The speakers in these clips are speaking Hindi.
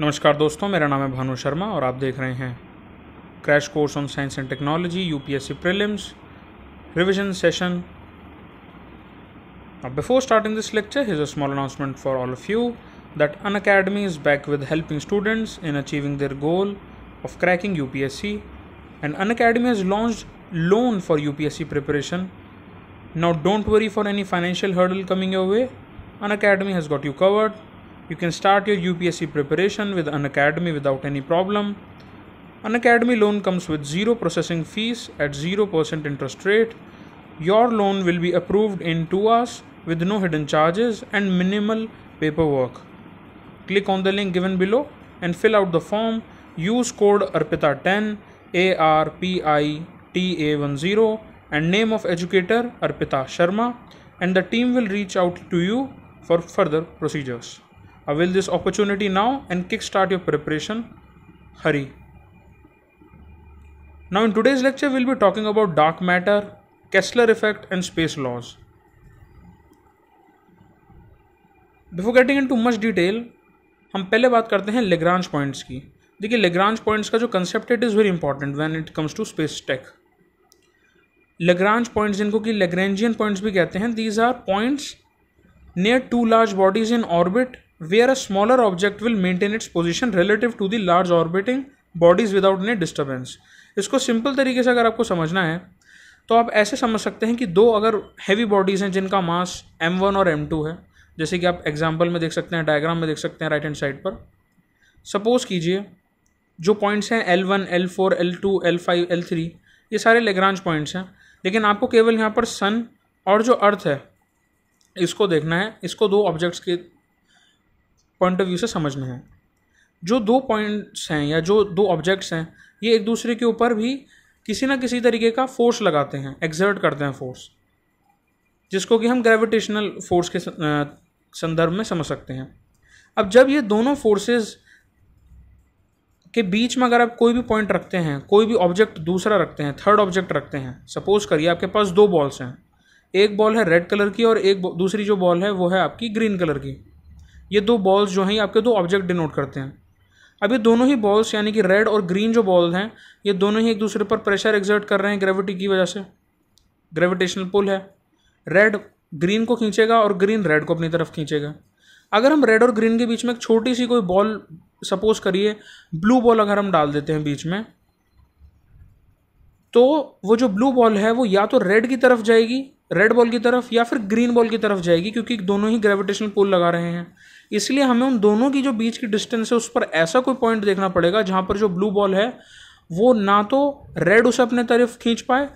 नमस्कार दोस्तों मेरा नाम है भानु शर्मा और आप देख रहे हैं crash course on science and technology UPSC prelims revision session अब before starting this lecture is a small announcement for all of you that Unacademy is back with helping students in achieving their goal of cracking U P S C and Unacademy is launch loan for U P S C preparation now don't worry for any financial hurdle coming away Unacademy has got you covered you can start your UPSC preparation with an academy without any problem. An academy loan comes with zero processing fees at 0% interest rate. Your loan will be approved in 2 hours with no hidden charges and minimal paperwork. Click on the link given below and fill out the form. Use code ARPITA10 A R P I T A 10 and name of educator Arpita Sharma and the team will reach out to you for further procedures. Avail this opportunity now and start your preparation. Hurry. Now, in today's lecture, we'll be talking about dark matter, Kessler effect, and space laws. Before getting in too much detail हम पहले बात करते हैं लेग्रांज पॉइंट्स की देखिए लेग्रांज पॉइंट्स का जो concept it is very important when it comes to space tech Lagrange points जिनको कि लेग्रेंजियन पॉइंट्स भी कहते हैं these are points near to large bodies in orbit where a smaller object will maintain its position relative to the large orbiting bodies without any disturbance इसको सिंपल तरीके से अगर आपको समझना है तो आप ऐसे समझ सकते हैं कि दो अगर हैवी बॉडीज़ हैं जिनका मास m1 और m2 है जैसे कि आप एग्जाम्पल में देख सकते हैं डायग्राम में देख सकते हैं राइट हैंड साइड पर सपोज़ कीजिए जो पॉइंट्स हैं L1, L4, L2, L5, L3 ये सारे लेग्रांज पॉइंट्स हैं लेकिन आपको केवल यहाँ पर सन और जो अर्थ है इसको देखना है इसको दो ऑब्जेक्ट्स के पॉइंट ऑफ व्यू से समझना है जो दो पॉइंट्स हैं या जो दो ऑब्जेक्ट्स हैं ये एक दूसरे के ऊपर भी किसी ना किसी तरीके का फोर्स लगाते हैं एग्जर्ट करते हैं फोर्स जिसको कि हम ग्रेविटेशनल फोर्स के संदर्भ में समझ सकते हैं अब जब ये दोनों फोर्सेस के बीच में अगर आप कोई भी पॉइंट रखते हैं कोई भी ऑब्जेक्ट दूसरा रखते हैं थर्ड ऑब्जेक्ट रखते हैं सपोज करिए आपके पास दो बॉल्स हैं एक बॉल है रेड कलर की और एक दूसरी जो बॉल है वो है आपकी ग्रीन कलर की ये दो बॉल्स जो हैं आपके दो ऑब्जेक्ट डिनोट करते हैं अब ये दोनों ही बॉल्स यानी कि रेड और ग्रीन जो बॉल हैं ये दोनों ही एक दूसरे पर प्रेशर एग्जर्ट कर रहे हैं ग्रेविटी की वजह से ग्रेविटेशनल पुल है रेड ग्रीन को खींचेगा और ग्रीन रेड को अपनी तरफ खींचेगा अगर हम रेड और ग्रीन के बीच में एक छोटी सी कोई बॉल सपोज करिए ब्लू बॉल अगर हम डाल देते हैं बीच में तो वो जो ब्लू बॉल है वो या तो रेड की तरफ जाएगी रेड बॉल की तरफ या फिर ग्रीन बॉल की तरफ जाएगी क्योंकि दोनों ही ग्रेविटेशनल पुल लगा रहे हैं इसलिए हमें उन दोनों की जो बीच की डिस्टेंस है उस पर ऐसा कोई पॉइंट देखना पड़ेगा जहाँ पर जो ब्लू बॉल है वो ना तो रेड उसे अपने तरफ खींच पाए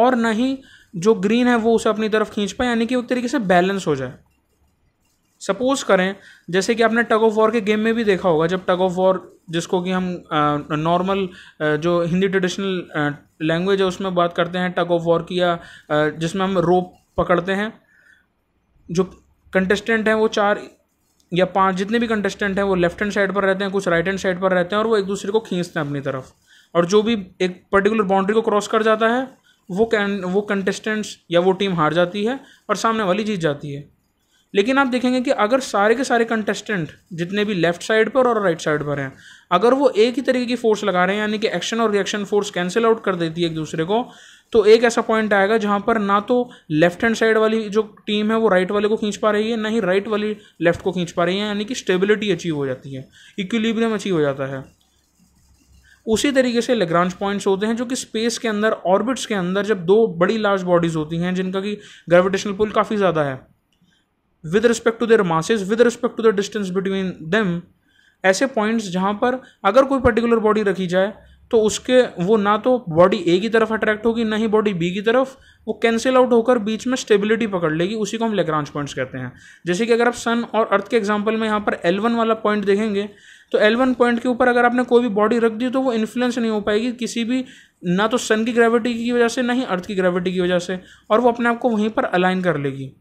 और ना ही जो ग्रीन है वो उसे अपनी तरफ खींच पाए यानी कि एक तरीके से बैलेंस हो जाए सपोज करें जैसे कि आपने टग ऑफ वॉर के गेम में भी देखा होगा जब टग ऑफ वॉर जिसको कि हम नॉर्मल जो हिंदी ट्रेडिशनल लैंग्वेज है उसमें बात करते हैं टग ऑफ वॉर की या जिसमें हम रोप पकड़ते हैं जो कंटेस्टेंट हैं वो चार या पांच जितने भी कंटेस्टेंट हैं वो लेफ्ट हैंड साइड पर रहते हैं कुछ राइट हैंड साइड पर रहते हैं और वो एक दूसरे को खींचते हैं अपनी तरफ और जो भी एक पर्टिकुलर बाउंड्री को क्रॉस कर जाता है वो कैन वो कंटेस्टेंट्स या वो टीम हार जाती है और सामने वाली जीत जाती है लेकिन आप देखेंगे कि अगर सारे के सारे कंटेस्टेंट जितने भी लेफ्ट साइड पर और राइट साइड पर हैं अगर वो एक ही तरीके की फोर्स लगा रहे हैं यानी कि एक्शन और रिएक्शन फोर्स कैंसिल आउट कर देती है एक दूसरे को तो एक ऐसा पॉइंट आएगा जहां पर ना तो लेफ्ट हैंड साइड वाली जो टीम है वो राइट वाले को खींच पा रही है ना ही राइट वाली लेफ्ट को खींच पा रही है यानी कि स्टेबिलिटी अचीव हो जाती है इक्विलिब्रियम अचीव हो जाता है उसी तरीके से लेग्रांज पॉइंट्स होते हैं जो कि स्पेस के अंदर ऑर्बिट्स के अंदर जब दो बड़ी लार्ज बॉडीज़ होती हैं जिनका कि ग्रेविटेशनल पुल काफ़ी ज़्यादा है with respect to their masses with respect to the distance between them ऐसे पॉइंट्स जहाँ पर अगर कोई पर्टिकुलर बॉडी रखी जाए तो उसके वो ना तो बॉडी ए की तरफ अट्रैक्ट होगी ना ही बॉडी बी की तरफ वो कैंसिल आउट होकर बीच में स्टेबिलिटी पकड़ लेगी उसी को हम लेग्रांज पॉइंट्स कहते हैं जैसे कि अगर आप सन और अर्थ के एग्जाम्पल में यहाँ पर एल वन वाला पॉइंट देखेंगे तो एल वन पॉइंट के ऊपर अगर आपने कोई भी बॉडी रख दी तो वो इन्फ्लुएंस नहीं हो पाएगी किसी भी ना तो सन की ग्रेविटी की वजह से ना ही अर्थ की ग्रेविटी की वजह से और वो अपने आप को वहीं पर अलाइन कर लेगी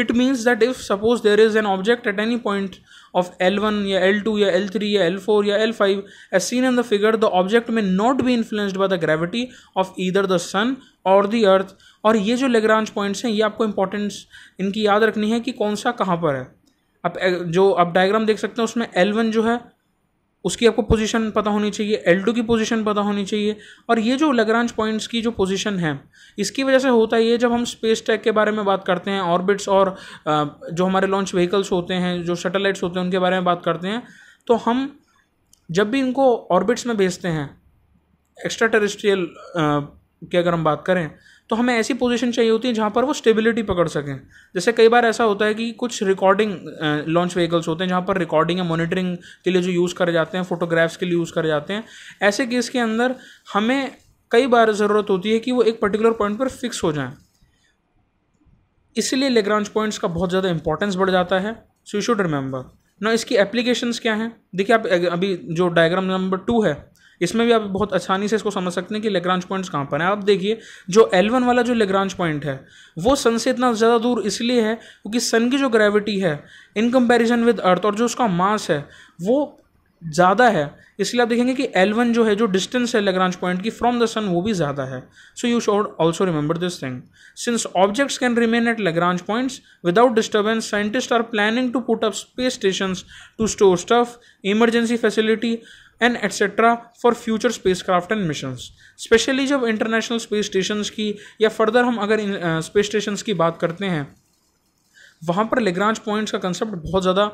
it means that if suppose there is an object at any point of L one या एल टू या एल थ्री या एल फोर या L five as seen in the figure the object may not be influenced by the gravity of either the sun or the अर्थ और ये जो लेग्रांज पॉइंट्स हैं ये आपको इंपॉर्टेंस इनकी याद रखनी है कि कौन सा कहाँ पर है आप जो आप डायग्राम देख सकते हैं उसमें एल वन जो है उसकी आपको पोजीशन पता होनी चाहिए एल की पोजीशन पता होनी चाहिए और ये जो लगरांच पॉइंट्स की जो पोजीशन है इसकी वजह से होता ये जब हम स्पेस टैग के बारे में बात करते हैं ऑर्बिट्स और जो हमारे लॉन्च व्हीकल्स होते हैं जो सैटेलाइट्स होते हैं उनके बारे में बात करते हैं तो हम जब भी इनको ऑर्बिट्स में भेजते हैं एक्स्ट्रा टेरिस्ट्रियल की अगर हम बात करें तो हमें ऐसी पोजीशन चाहिए होती है जहाँ पर वो स्टेबिलिटी पकड़ सकें जैसे कई बार ऐसा होता है कि कुछ रिकॉर्डिंग लॉन्च व्हीकल्स होते हैं जहाँ पर रिकॉर्डिंग या मॉनिटरिंग के लिए जो यूज़ करे जाते हैं फोटोग्राफ्स के लिए यूज़ करे जाते हैं ऐसे केस के अंदर हमें कई बार ज़रूरत होती है कि वो एक पर्टिकुलर पॉइंट पर फिक्स हो जाएँ इसलिए लेग्रांच पॉइंट्स का बहुत ज़्यादा इंपॉर्टेंस बढ़ जाता है सो यू शुड रिमेंबर ना इसकी एप्लीकेशंस क्या हैं देखिए आप अभी जो डायग्राम नंबर टू है इसमें भी आप बहुत आसानी से इसको समझ सकते हैं कि लेग्रांज पॉइंट्स कहाँ पर हैं आप देखिए जो एल वन वाला जो लेग्रांज पॉइंट है वो सन से इतना ज़्यादा दूर इसलिए है क्योंकि सन की जो ग्रेविटी है इन कंपेरिजन विद अर्थ और जो उसका मास है वो ज़्यादा है इसलिए आप देखेंगे कि एल वन जो है जो डिस्टेंस है लेग्रांज पॉइंट की फ्रॉम द सन वो भी ज़्यादा है so you should also remember this thing since objects can remain at Lagrange points without disturbance scientists are planning to put up space station to store stuff emergency facility and etcetera for future space craft and mission specially जब इंटरनेशनल स्पेस स्टेशन की या फर्दर हम अगर स्पेस स्टेशन की बात करते हैं वहाँ पर लेग्रांच पॉइंट्स का कंसेप्ट बहुत ज़्यादा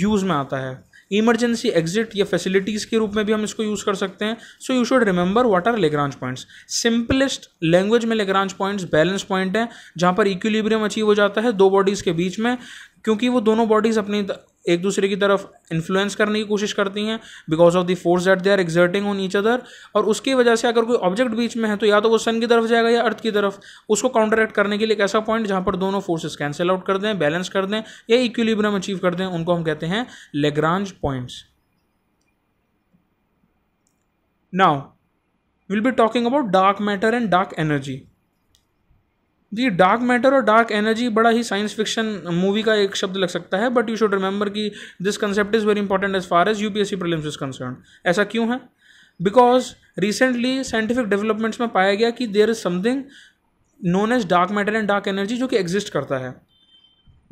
यूज़ में आता है इमरजेंसी एग्जिट या फैसिलिटीज़ के रूप में भी हम इसको यूज़ कर सकते हैं so you should remember what are Lagrange points simplest language में लेग्रांच पॉइंट्स बैलेंस पॉइंट हैं जहाँ पर इक्विलिब्रियम अचीव हो जाता है दो बॉडीज़ के बीच में क्योंकि वो दोनों बॉडीज़ अपनी एक दूसरे की तरफ इन्फ्लुएंस करने की कोशिश करती हैं because of the force that they are exerting on each other और उसकी वजह से अगर कोई ऑब्जेक्ट बीच में है तो या तो वो सन की तरफ जाएगा या अर्थ की तरफ उसको एक्ट करने के लिए एक ऐसा पॉइंट जहां पर दोनों फोर्सेस कैंसिल आउट कर दें बैलेंस कर दें या इक्विलिब्रियम अचीव कर दें उनको हम कहते हैं Lagrange points now will be talking about dark matter and dark energy जी डार्क मैटर और डार्क एनर्जी बड़ा ही साइंस फिक्शन मूवी का एक शब्द लग सकता है बट यू शुड रिमेंबर कि this concept is very important as far as U P S C prelims is concern ऐसा क्यों है बिकॉज रिसेंटली साइंटिफिक डेवलपमेंट्स में पाया गया कि there is something known as dark matter and dark energy जो कि एग्जिस्ट करता है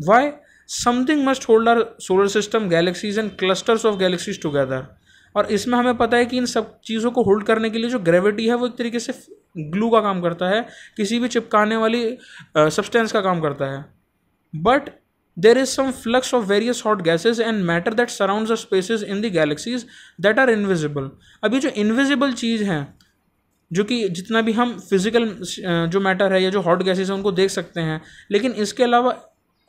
why something must hold our solar system galaxies and clusters of galaxies together और इसमें हमें पता है कि इन सब चीज़ों को होल्ड करने के लिए जो ग्रेविटी है वो एक तरीके से ग्लू का काम करता है किसी भी चिपकाने वाली सब्सटेंस का काम करता है but there is some flux of various hot gases and matter that surround spaces in the galaxies that are invisible अभी जो इन्विजिबल चीज़ हैं जो कि जितना भी हम फिजिकल जो मैटर है या जो हॉट गैसेज हैं उनको देख सकते हैं लेकिन इसके अलावा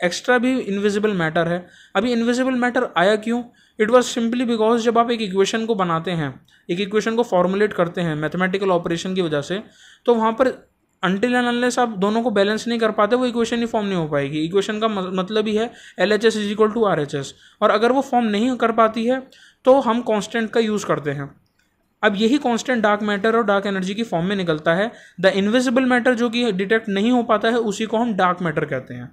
एक्स्ट्रा भी इनविजिबल मैटर है अभी इनविजिबल मैटर आया क्यों इट वॉज सिंपली बिकॉज जब आप एक इक्वेशन को बनाते हैं एक इक्वेशन को फॉर्मुलेट करते हैं मैथमेटिकल ऑपरेशन की वजह से तो वहाँ पर अनटिल एंड अनलेस आप दोनों को बैलेंस नहीं कर पाते वो इक्वेशन ही फॉर्म नहीं हो पाएगी इक्वेशन का मतलब ही है L H S is equal to R H S और अगर वो फॉर्म नहीं कर पाती है तो हम कॉन्स्टेंट का यूज़ करते हैं अब यही कॉन्स्टेंट डार्क मैटर और डार्क एनर्जी की फॉर्म में निकलता है द इन्विजिबल मैटर जो कि डिटेक्ट नहीं हो पाता है उसी को हम डार्क मैटर कहते हैं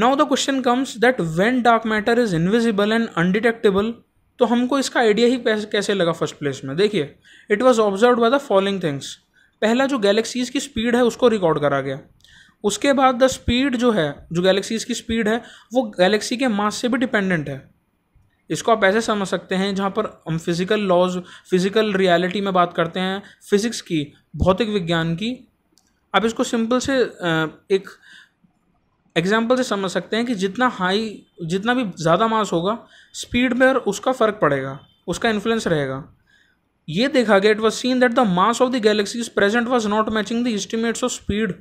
now the question comes that when dark matter is invisible and undetectable तो हमको इसका आइडिया ही कैसे लगा फर्स्ट प्लेस में देखिए it was observe by the following things पहला जो गैलेक्सीज़ की स्पीड है उसको रिकॉर्ड करा गया उसके बाद द स्पीड जो है जो गैलेक्सीज़ की स्पीड है वो गैलेक्सी के मास से भी डिपेंडेंट है इसको आप ऐसे समझ सकते हैं जहाँ पर हम फिज़िकल लॉज फिज़िकल रियलिटी में बात करते हैं फिज़िक्स की भौतिक विज्ञान की आप इसको सिंपल से एक एग्जाम्पल से समझ सकते हैं कि जितना हाई जितना भी ज़्यादा मास होगा स्पीड में और उसका फ़र्क पड़ेगा उसका इन्फ्लुएंस रहेगा ये देखा गया it was seen that the mass of the galaxies present was not matching the estimates of speed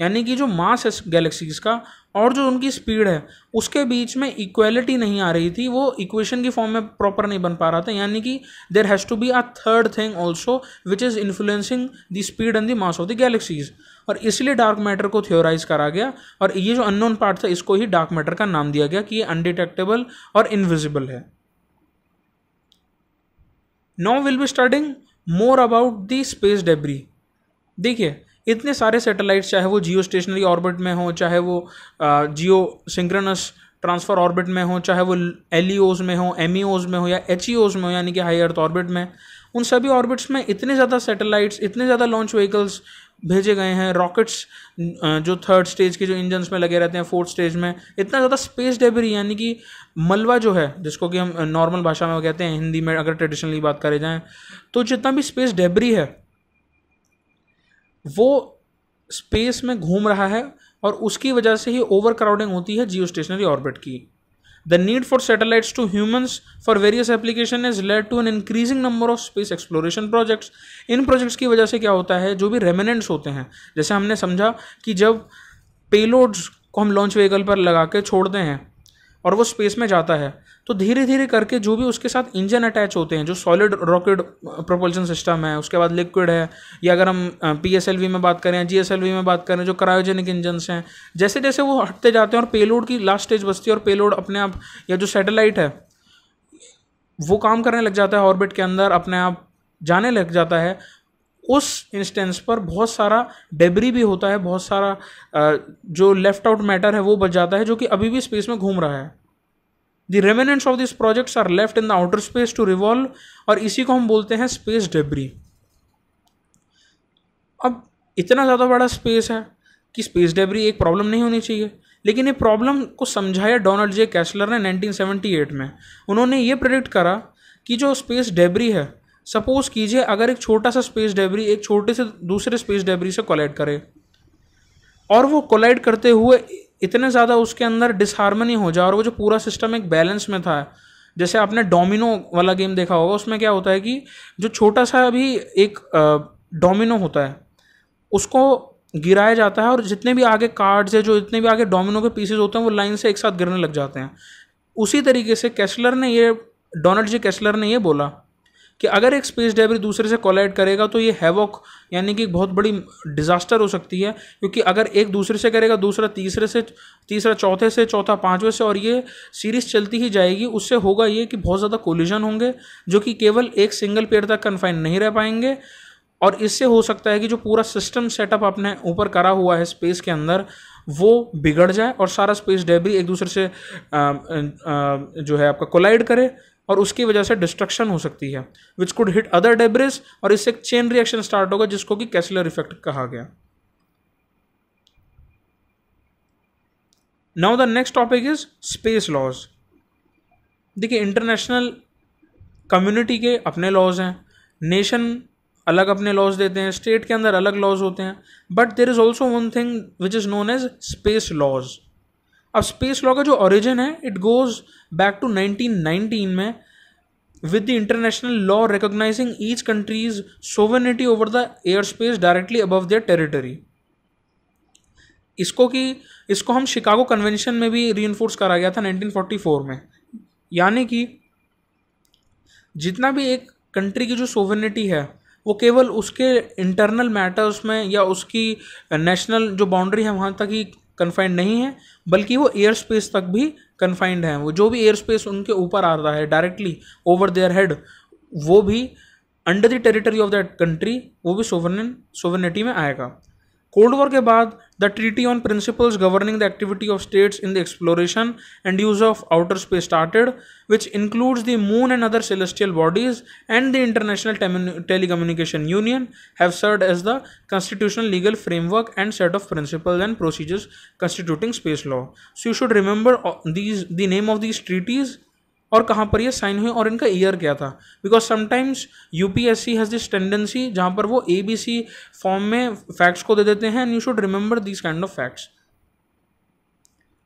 यानी कि जो मास है गैलेक्सीज का और जो उनकी स्पीड है उसके बीच में इक्वेलिटी नहीं आ रही थी वो इक्वेशन की फॉर्म में प्रॉपर नहीं बन पा रहा था यानी कि there has to be a third thing also which is influencing the speed and the mass of the galaxies और इसलिए डार्क मैटर को थ्योराइज करा गया और ये जो अननोन पार्ट था इसको ही डार्क मैटर का नाम दिया गया कि ये अनडिटेक्टेबल और इनविजिबल है now will be starting more about the space debris देखिए इतने सारे सैटेलाइट चाहे वो जियो स्टेशनरी ऑर्बिट में हो चाहे वो जियो सिंक्रनस ट्रांसफर ऑर्बिट में हो चाहे वो एल में हो एम में हो या एच में हो यानी कि हाई अर्थ ऑर्बिट में उन सभी ऑर्बिट्स में इतने ज़्यादा सैटेलाइट्स इतने ज़्यादा लॉन्च व्हीकल्स भेजे गए हैं रॉकेट्स जो थर्ड स्टेज के जो इंजन में लगे रहते हैं फोर्थ स्टेज में इतना ज़्यादा स्पेस डेबरी यानी कि मलबा जो है जिसको कि हम नॉर्मल भाषा में कहते हैं हिंदी में अगर ट्रेडिशनली बात करें जाएँ तो जितना भी स्पेस डेबरी है वो स्पेस में घूम रहा है और उसकी वजह से ही ओवर क्राउडिंग होती है जियो स्टेशनरी ऑर्बिट की The need for satellites to humans for various application has led to an increasing number of space exploration projects. इन projects की वजह से क्या होता है जो भी रेमिनेंट्स होते हैं जैसे हमने समझा कि जब पेलोड्स को हम लॉन्च व्हीकल पर लगा के छोड़ते हैं और वो स्पेस में जाता है तो धीरे धीरे करके जो भी उसके साथ इंजन अटैच होते हैं जो सॉलिड रॉकेट प्रोपल्शन सिस्टम है उसके बाद लिक्विड है या अगर हम पी एस एल वी में बात करें जी एस एल वी में बात करें जो क्रायोजेनिक इंजनस हैं जैसे जैसे वो हटते जाते हैं और पेलोड की लास्ट स्टेज बचती है और पेलोड अपने आप या जो सैटेलाइट है वो काम करने लग जाता है ऑर्बिट के अंदर अपने आप जाने लग जाता है उस इंस्टेंस पर बहुत सारा डेबरी भी होता है बहुत सारा जो लेफ्ट आउट मैटर है वो बच जाता है जो कि अभी भी स्पेस में घूम रहा है the remnants of this projects are left in the outer space to revolve और इसी को हम बोलते हैं स्पेस डेब्री अब इतना ज़्यादा बड़ा स्पेस है कि स्पेस डेब्री एक प्रॉब्लम नहीं होनी चाहिए लेकिन ये प्रॉब्लम को समझाया डोनाल्ड जे कैसलर ने 1978 में उन्होंने ये प्रेडिक्ट करा कि जो स्पेस डेब्री है सपोज़ कीजिए अगर एक छोटा सा स्पेस डेब्री एक छोटे से दूसरे स्पेस डेब्री से कोलाइड करे और वो कोलाइड करते हुए इतने ज़्यादा उसके अंदर डिसहारमनी हो जाए और वो जो पूरा सिस्टम एक बैलेंस में था जैसे आपने डोमिनो वाला गेम देखा होगा उसमें क्या होता है कि जो छोटा सा भी एक डोमिनो होता है उसको गिराया जाता है और जितने भी आगे कार्ड्स है जो जितने भी आगे डोमिनो के पीसेज होते हैं वो लाइन से एक साथ गिरने लग जाते हैं उसी तरीके से कैसलर ने ये डोनाल्ड जी कैसलर ने ये बोला कि अगर एक स्पेस डेबरी दूसरे से कोलाइड करेगा तो ये हैवॉक यानी कि बहुत बड़ी डिजास्टर हो सकती है क्योंकि अगर एक दूसरे से करेगा दूसरा तीसरे से तीसरा चौथे से चौथा पाँचवें से और ये सीरीज चलती ही जाएगी उससे होगा ये कि बहुत ज़्यादा कोलिजन होंगे जो कि केवल एक सिंगल पेयर तक कन्फाइन नहीं रह पाएंगे और इससे हो सकता है कि जो पूरा सिस्टम सेटअप आपने ऊपर करा हुआ है स्पेस के अंदर वो बिगड़ जाए और सारा स्पेस डेबरी एक दूसरे से आ, आ, जो है आपका कोलाइड करे और उसकी वजह से डिस्ट्रक्शन हो सकती है which could hit other debris और इससे एक चेन रिएक्शन स्टार्ट होगा जिसको कि कैसलर इफेक्ट कहा गया now the next topic is space laws देखिए इंटरनेशनल कम्युनिटी के अपने लॉज हैं नेशन अलग अपने लॉज देते हैं स्टेट के अंदर अलग लॉज होते हैं but there is also one thing which is known as space laws अब स्पेस लॉ का जो ओरिजिन है इट गोज बैक टू 1919 में with the international law recognizing each countries sovereignty over the air space directly above their territory इसको कि इसको हम शिकागो कन्वेंशन में भी री करा गया था 1944 में यानी कि जितना भी एक कंट्री की जो सोवेनिटी है वो केवल उसके इंटरनल मैटर्स में या उसकी नेशनल जो बाउंड्री है वहाँ तक ही कन्फाइंड नहीं है बल्कि वो एयर स्पेस तक भी कन्फाइंड है वो जो भी एयर स्पेस उनके ऊपर आ रहा है डायरेक्टली ओवर देयर हेड वो भी under the territory of that country वो भी सोवरन सोवरनिटी में आएगा कोल्ड वॉर के बाद the treaty on principles governing the activity of states in the exploration and use of outer space started which includes the moon and other celestial bodies and the international telecommunication union have served as the constitutional legal framework and set of principles and procedures constituting space law so you should remember uh, these the name of these treaties और कहाँ पर ये साइन हुई और इनका ईयर क्या था because sometimes U P S C has this tendency जहाँ पर वो ए बी सी फॉर्म में फैक्ट्स को दे देते हैं and you should remember this kind of facts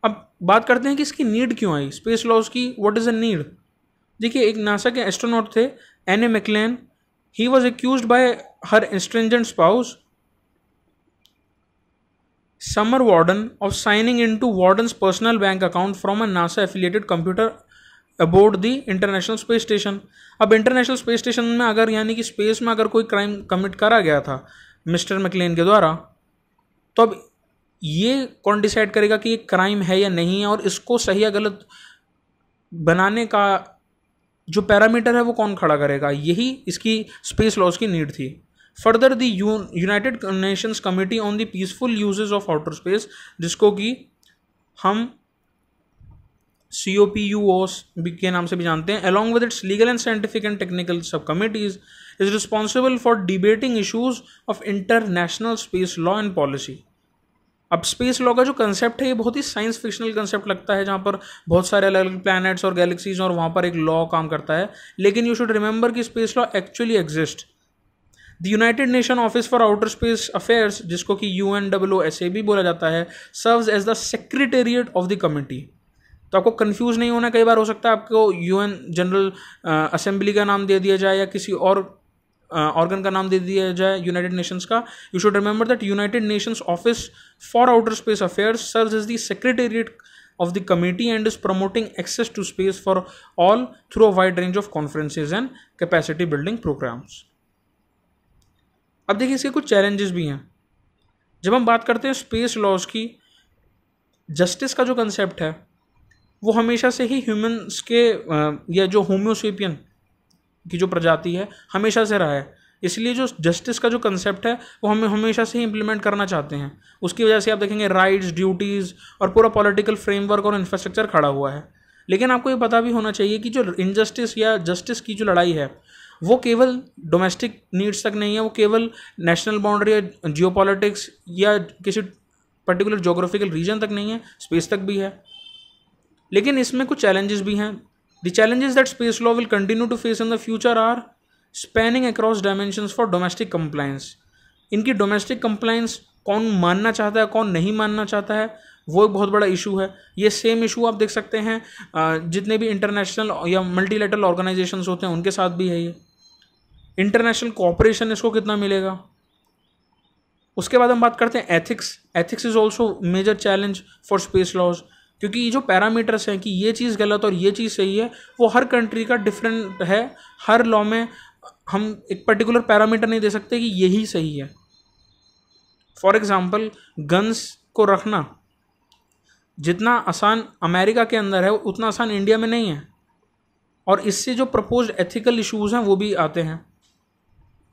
अब बात करते हैं कि इसकी नीड क्यों आई स्पेस लॉज की वॉट इज़ अ नीड देखिए एक नासा के एस्ट्रोनॉट थे Anne McClain he was accused by her estranged spouse Summer Worden of signing in into Worden personal bank account from a NASA affiliated computer aboard the international space station अब इंटरनेशनल स्पेस स्टेशन में अगर यानी कि स्पेस में अगर कोई क्राइम कमिट करा गया था मिस्टर मैकलेन के द्वारा तो अब ये कौन डिसाइड करेगा कि ये क्राइम है या नहीं है और इसको सही या गलत बनाने का जो पैरामीटर है वो कौन खड़ा करेगा यही इसकी स्पेस लॉज की नीड थी further the United Nations committee on the peaceful uses of outer space जिसको कि हम सी ओ पी यू ओस के नाम से भी जानते हैं along with its legal and scientific and technical subcommittees is responsible for debating issues of international space law and policy अब स्पेस लॉ का जो कंसेप्ट है ये बहुत ही साइंस फिक्शनल कंसेप्ट लगता है जहाँ पर बहुत सारे अलग अलग प्लानट्स और गैलेक्सीज और वहाँ पर एक लॉ काम करता है लेकिन यू शुड रिमेंबर कि space law actually exist the United Nation office for outer space affairs जिसको कि U N W S A भी बोला जाता है serves as the secretariat of the committee तो आपको कन्फ्यूज़ नहीं होना कई बार हो सकता है आपको यू जनरल असेंबली का नाम दे दिया जाए या किसी और ऑर्गन का नाम दे दिया जाए यूनाइटेड नेशंस का you should remember that United Nations office for outer space affairs serve is the secretariat of the committee and is promoting access to space for all through a wide range of conferences and capacity building programmes अब देखिए इसके कुछ चैलेंजेस भी हैं जब हम बात करते हैं स्पेस लॉज की जस्टिस का जो कंसेप्ट है वो हमेशा से ही ह्यूमन्स के या जो होम्योसेपियन की जो प्रजाति है हमेशा से रहा है इसलिए जो जस्टिस का जो कंसेप्ट है वो हमें हमेशा से ही इम्प्लीमेंट करना चाहते हैं उसकी वजह से आप देखेंगे राइट्स ड्यूटीज़ और पूरा पॉलिटिकल फ्रेमवर्क और इंफ्रास्ट्रक्चर खड़ा हुआ है लेकिन आपको ये पता भी होना चाहिए कि जो इनजस्टिस या जस्टिस की जो लड़ाई है वो केवल डोमेस्टिक नीड्स तक नहीं है वो केवल नेशनल बाउंड्री या जियो या किसी पर्टिकुलर जोग्राफिकल रीजन तक नहीं है स्पेस तक भी है लेकिन इसमें कुछ चैलेंजेस भी हैं the challenges that space law will continue to face in the future are spanning across dimension for domestic compliance इनकी डोमेस्टिक कंप्लायंस कौन मानना चाहता है कौन नहीं मानना चाहता है वो एक बहुत बड़ा इशू है ये सेम इशू आप देख सकते हैं जितने भी इंटरनेशनल या मल्टीलेटरल ऑर्गेनाइजेशन होते हैं उनके साथ भी है ये इंटरनेशनल कॉपरेशन इसको कितना मिलेगा उसके बाद हम बात करते हैं ethics ethics is also major challenge for space laws क्योंकि ये जो पैरामीटर्स हैं कि ये चीज़ गलत और ये चीज़ सही है वो हर कंट्री का डिफरेंट है हर लॉ में हम एक पर्टिकुलर पैरामीटर नहीं दे सकते कि यही सही है फॉर एग्ज़ाम्पल गन्स को रखना जितना आसान अमेरिका के अंदर है उतना आसान इंडिया में नहीं है और इससे जो प्रपोज एथिकल इशूज़ हैं वो भी आते हैं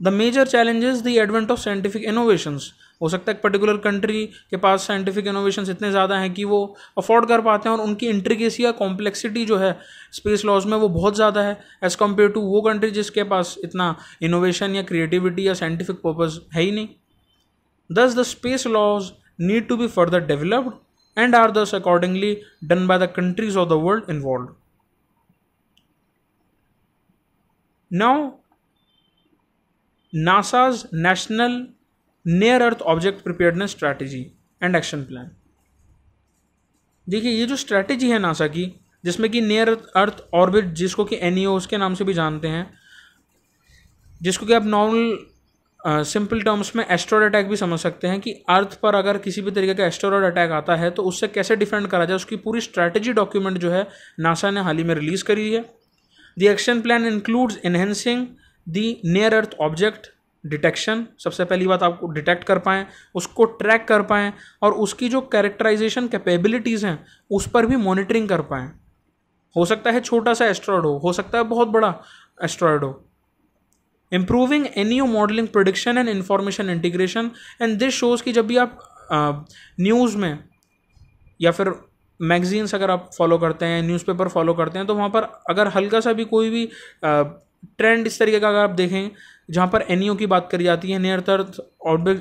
the major challenge the advent of scientific innovations हो सकता है एक पर्टिकुलर कंट्री के पास साइंटिफिक इनोवेशन इतने ज़्यादा हैं कि वो अफोर्ड कर पाते हैं और उनकी इंट्रिकेसी या कॉम्प्लेक्सिटी जो है स्पेस लॉज में वो बहुत ज़्यादा है एज़ कम्पेयर टू वो कंट्री जिसके पास इतना इनोवेशन या क्रिएटिविटी या साइंटिफिक पर्पज़ है ही नहीं thus the space laws need to be further developed and are thus accordingly done by the countries of the world involve now NASA's national near earth object preparedness strategy and action plan देखिए ये जो स्ट्रैटेजी है नासा की जिसमें कि नियर अर्थ ऑर्बिट जिसको कि एन e के नाम से भी जानते हैं जिसको कि आप नॉर्मल सिंपल टर्म्स में एस्ट्रॉयड अटैक भी समझ सकते हैं कि अर्थ पर अगर किसी भी तरीके का एस्ट्रॉयड अटैक आता है तो उससे कैसे डिफेंड करा जाए उसकी पूरी स्ट्रैटेजी डॉक्यूमेंट जो है नासा ने हाल ही में रिलीज़ करी है the action plan includes enhancing the near earth object detection सबसे पहली बात आपको डिटेक्ट कर पाएँ उसको ट्रैक कर पाएँ और उसकी जो कैरेक्टराइजेशन कैपेबिलिटीज़ हैं उस पर भी मॉनिटरिंग कर पाएँ हो सकता है छोटा सा एस्ट्रॉयड हो हो सकता है बहुत बड़ा एस्ट्रॉयड हो improving you modelling prediction and information integration and this shows कि जब भी आप न्यूज़ में या फिर मैगजीन्स अगर आप फॉलो करते हैं न्यूज़पेपर फॉलो करते हैं तो वहाँ पर अगर हल्का सा भी कोई भी ट्रेंड इस तरीके का अगर आप देखें जहाँ पर एन e की बात करी जाती है नियर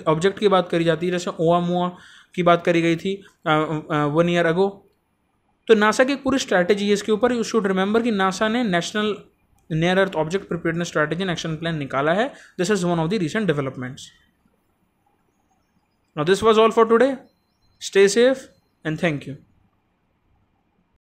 ऑब्जेक्ट की बात करी जाती है जैसे ओआ मुआ की बात करी गई थी वन ईयर अगो तो नासा की पूरी स्ट्रैटेजी है इसके ऊपर यू शुड रिमेंबर कि नासा ने national near earth object preparedness strategy and action plan निकाला है this is one of the recent developments now this was all for today stay safe and thank you